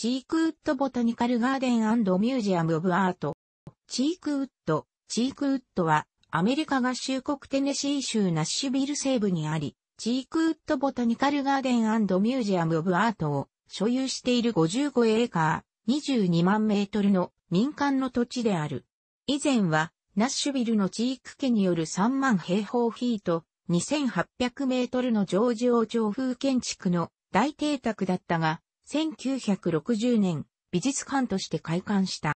チークウッドボタニカルガーデンミュージアム・オブ・アート。チークウッド、チークウッドは、アメリカ合衆国テネシー州ナッシュビル西部にあり、チークウッドボタニカルガーデンミュージアム・オブ・アートを所有している55エーカー、22万メートルの民間の土地である。以前は、ナッシュビルのチーク家による3万平方フィート、2800メートルのジョージ王朝風建築の大邸宅だったが、1960年、美術館として開館した。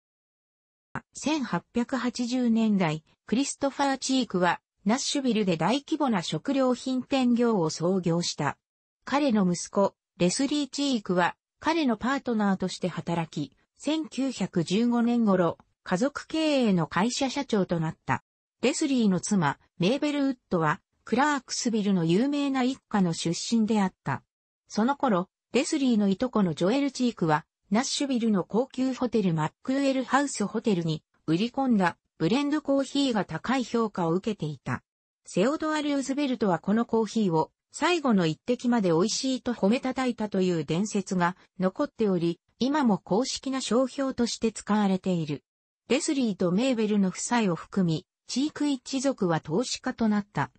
1880年代、クリストファー・チークは、ナッシュビルで大規模な食料品店業を創業した。彼の息子、レスリー・チークは、彼のパートナーとして働き、1915年頃、家族経営の会社社長となった。レスリーの妻、メーベル・ウッドは、クラークスビルの有名な一家の出身であった。その頃、レスリーのいとこのジョエル・チークは、ナッシュビルの高級ホテルマックウェルハウスホテルに売り込んだブレンドコーヒーが高い評価を受けていた。セオドア・ルーズベルトはこのコーヒーを最後の一滴まで美味しいと褒めたたいたという伝説が残っており、今も公式な商標として使われている。レスリーとメーベルの夫妻を含み、チーク一族は投資家となった。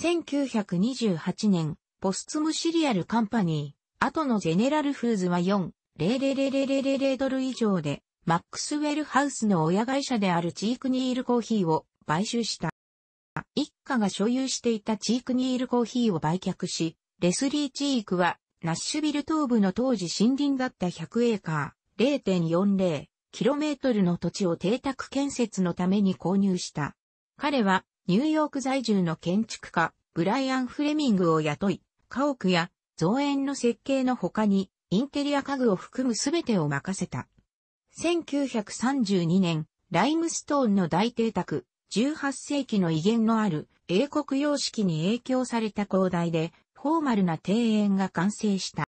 1928年、ポスツムシリアルカンパニー。後のゼネラルフーズは4 0 0 0 0ドル以上で、マックスウェルハウスの親会社であるチークニールコーヒーを買収した。一家が所有していたチークニールコーヒーを売却し、レスリー・チークは、ナッシュビル東部の当時森林だった100エーカー、0 4 0トルの土地を邸宅建設のために購入した。彼は、ニューヨーク在住の建築家、ブライアン・フレミングを雇い、家屋や造園の設計の他に、インテリア家具を含むすべてを任せた。1932年、ライムストーンの大邸宅、18世紀の威厳のある英国様式に影響された広大で、フォーマルな庭園が完成した。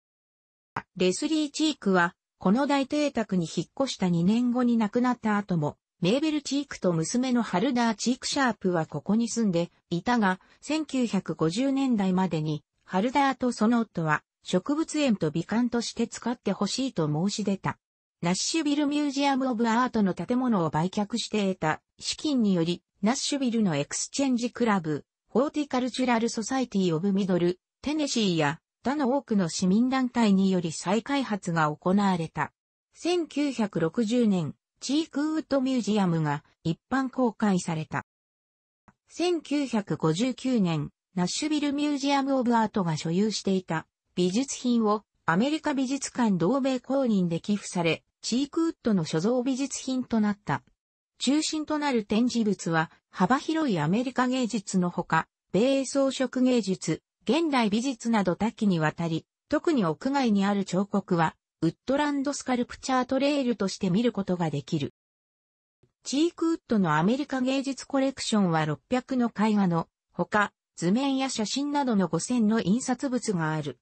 レスリー・チークは、この大邸宅に引っ越した2年後に亡くなった後も、メーベル・チークと娘のハルダー・チーク・シャープはここに住んでいたが、1950年代までにハルダーとその夫は、植物園と美観として使ってほしいと申し出た。ナッシュビルミュージアム・オブ・アートの建物を売却して得た資金により、ナッシュビルのエクスチェンジクラブ、ホーティカルチュラル・ソサイティ・オブ・ミドル、テネシーや他の多くの市民団体により再開発が行われた。1960年、チークウッドミュージアムが一般公開された。1959年、ナッシュビルミュージアム・オブ・アートが所有していた美術品をアメリカ美術館同盟公認で寄付され、チークウッドの所蔵美術品となった。中心となる展示物は幅広いアメリカ芸術のほか、米英装飾芸術、現代美術など多岐にわたり、特に屋外にある彫刻は、ウッドランドスカルプチャートレールとして見ることができる。チークウッドのアメリカ芸術コレクションは600の絵画の、ほか、図面や写真などの5000の印刷物がある。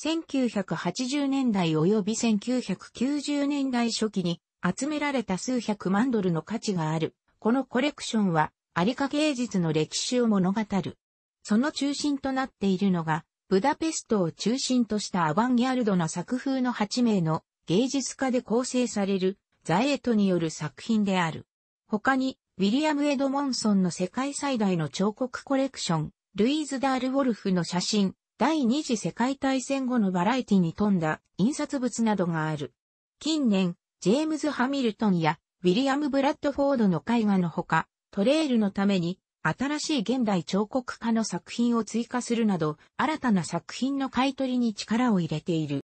1980年代及び1990年代初期に集められた数百万ドルの価値がある。このコレクションは、アリカ芸術の歴史を物語る。その中心となっているのが、ブダペストを中心としたアバンギャルドな作風の8名の芸術家で構成されるザエートによる作品である。他に、ウィリアム・エドモンソンの世界最大の彫刻コレクション、ルイーズ・ダール・ウォルフの写真、第二次世界大戦後のバラエティに富んだ印刷物などがある。近年、ジェームズ・ハミルトンやウィリアム・ブラッドフォードの絵画のほか、トレイルのために新しい現代彫刻家の作品を追加するなど、新たな作品の買い取りに力を入れている。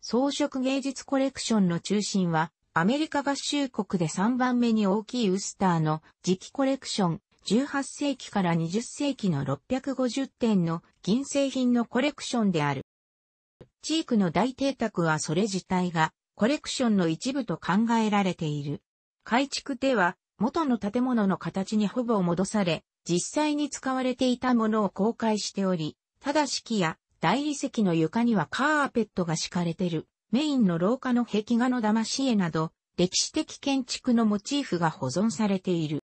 装飾芸術コレクションの中心は、アメリカ合衆国で3番目に大きいウスターの磁気コレクション、18世紀から20世紀の650点の銀製品のコレクションである。チークの大邸宅はそれ自体がコレクションの一部と考えられている。改築では元の建物の形にほぼ戻され、実際に使われていたものを公開しており、ただ式や大理石の床にはカーペットが敷かれてる、メインの廊下の壁画の騙し絵など、歴史的建築のモチーフが保存されている。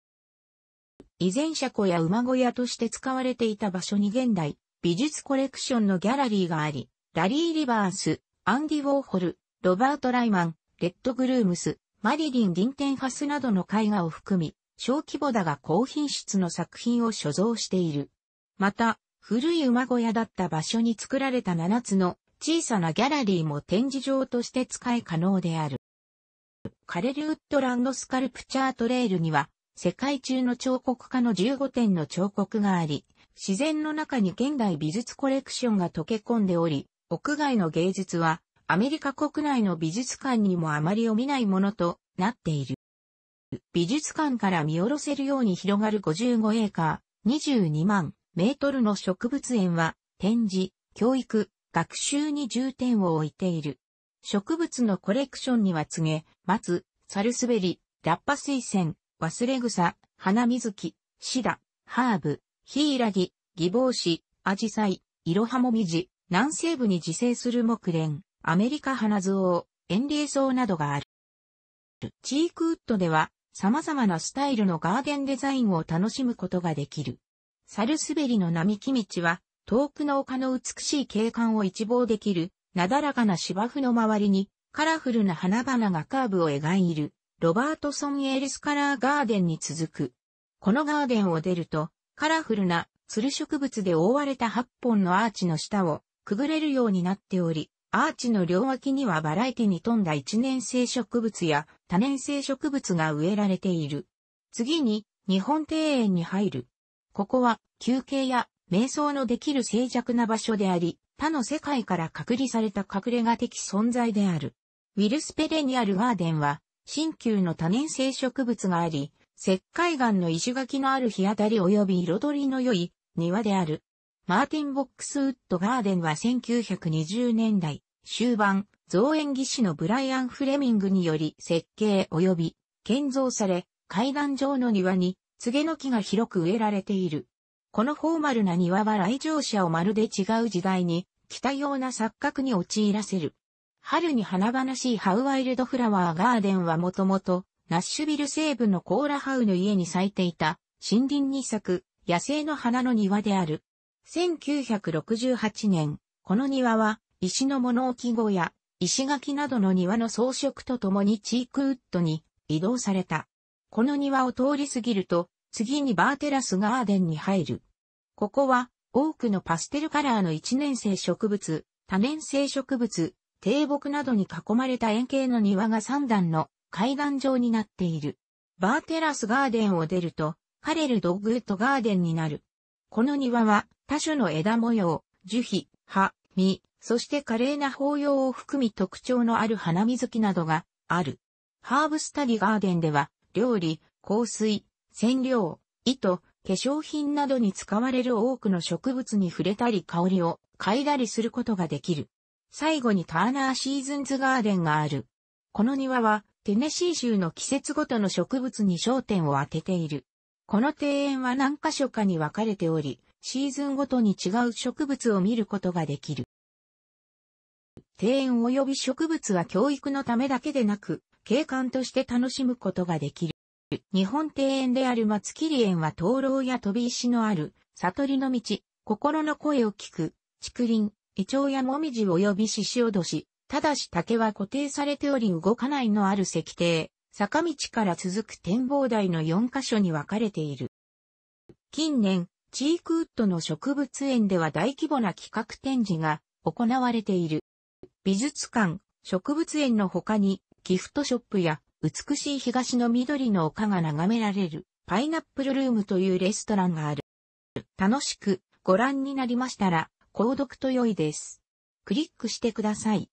以前車庫や馬小屋として使われていた場所に現代、美術コレクションのギャラリーがあり、ラリー・リバース、アンディ・ウォーホル、ロバート・ライマン、レッド・グルームス、マリリン・ィンテンハスなどの絵画を含み、小規模だが高品質の作品を所蔵している。また、古い馬小屋だった場所に作られた7つの小さなギャラリーも展示場として使い可能である。カレルウッドランドスカルプチャートレールには、世界中の彫刻家の15点の彫刻があり、自然の中に現代美術コレクションが溶け込んでおり、屋外の芸術はアメリカ国内の美術館にもあまりを見ないものとなっている。美術館から見下ろせるように広がる55エーカー、22万メートルの植物園は展示、教育、学習に重点を置いている。植物のコレクションには告げ、松、サルスベリ、ラッパ水仙、忘れ草、花水木、シダ、ハーブ、ヒイラギ、ギボウシ、アジサイ、イロハモミジ、南西部に自生する木蓮、アメリカ花エンウ、園ソウなどがある。チークウッドでは様々なスタイルのガーデンデザインを楽しむことができる。サルスベリの並木道は遠くの丘の美しい景観を一望できるなだらかな芝生の周りにカラフルな花々がカーブを描いるロバートソン・エリスカラーガーデンに続く。このガーデンを出ると、カラフルな、ツル植物で覆われた8本のアーチの下を、くぐれるようになっており、アーチの両脇にはバラエティに富んだ一年生植物や多年生植物が植えられている。次に、日本庭園に入る。ここは、休憩や瞑想のできる静寂な場所であり、他の世界から隔離された隠れ家的存在である。ウィルスペレニアルガーデンは、新旧の多年生植物があり、石灰岩の石垣のある日当たり及び彩りの良い庭である。マーティン・ボックスウッド・ガーデンは1920年代終盤、造園技師のブライアン・フレミングにより設計及び建造され、階段状の庭に、告げの木が広く植えられている。このフォーマルな庭は来場者をまるで違う時代に、北たような錯覚に陥らせる。春に花々しいハウワイルドフラワーガーデンはもともと、ナッシュビル西部のコーラハウの家に咲いていた、森林に咲く、野生の花の庭である。1968年、この庭は、石の物置小屋、石垣などの庭の装飾とともにチークウッドに移動された。この庭を通り過ぎると、次にバーテラスガーデンに入る。ここは、多くのパステルカラーの一年生植物、多年生植物、低木などに囲まれた円形の庭が3段の階段状になっている。バーテラスガーデンを出ると、カレルドグートガーデンになる。この庭は多種の枝模様、樹皮、葉、実、そして華麗な法要を含み特徴のある花水木などがある。ハーブスタディガーデンでは、料理、香水、染料、糸、化粧品などに使われる多くの植物に触れたり香りを嗅いだりすることができる。最後にターナーシーズンズガーデンがある。この庭は、テネシー州の季節ごとの植物に焦点を当てている。この庭園は何箇所かに分かれており、シーズンごとに違う植物を見ることができる。庭園及び植物は教育のためだけでなく、景観として楽しむことができる。日本庭園である松切園は灯籠や飛び石のある、悟りの道、心の声を聞く、竹林、胃腸やもみじ及びしし、おどし、ただし竹は固定されており動かないのある石庭、坂道から続く展望台の4カ所に分かれている。近年、チークウッドの植物園では大規模な企画展示が行われている。美術館、植物園の他にギフトショップや美しい東の緑の丘が眺められるパイナップルルームというレストランがある。楽しくご覧になりましたら購読と良いです。クリックしてください。